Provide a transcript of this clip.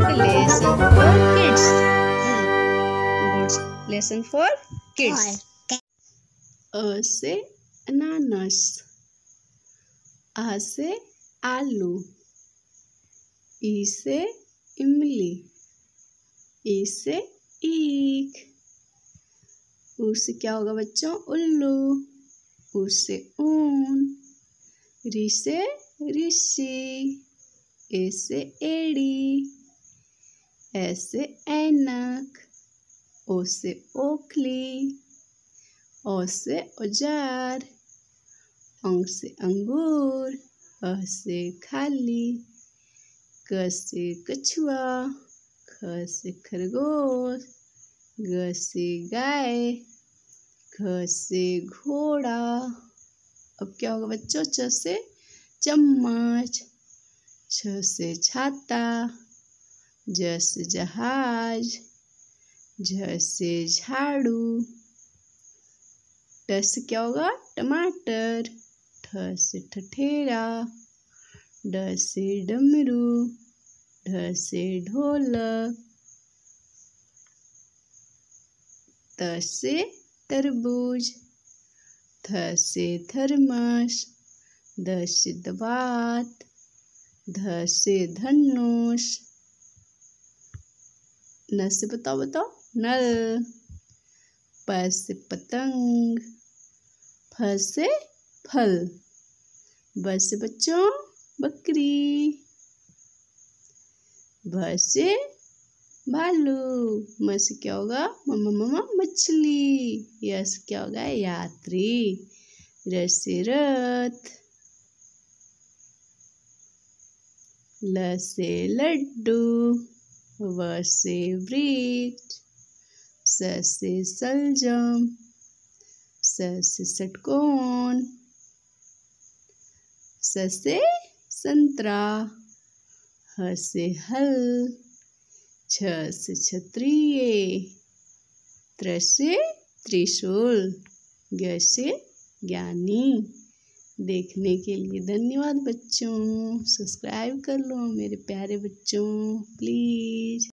lesson for kids. Good hmm. lesson for kids. A से अनानास आ से आलू ई से इमली ई से ईख ऊ से क्या होगा बच्चों उल्लू ऊ से ऊन री से ऋषि ए से एड़ी ए से ऐनक ओ से ओखली ओ से औजार अंग से अंगूर अ से खाली क से कछुआ ख से खरगोश ग से गाय घ से घोड़ा अब क्या होगा बच्चों छ से चम्मच छ से छाता जस जहाज झ झाड़ू टस क्या होगा टमाटर ठ से ठठेरा ड से डमरू ढ से ढोलक त से तरबूज थ से थर्मस द से दवात ध से धनुष न से बताओ बताओ नल प से पतंग फ से फल ब से बच्चों बकरी भ से भालू म से क्या होगा मम्मा मम्मा मछली य से क्या होगा यात्री र से रथ ल से लड्डू व से वृक्ष स से सलजम स से षटकोण स से संतरा ह से हल छ से क्षत्रिय त्र से त्रिशूल ज्ञ से ज्ञानी देखने के लिए धन्यवाद बच्चों सब्सक्राइब कर लो मेरे प्यारे बच्चों प्लीज़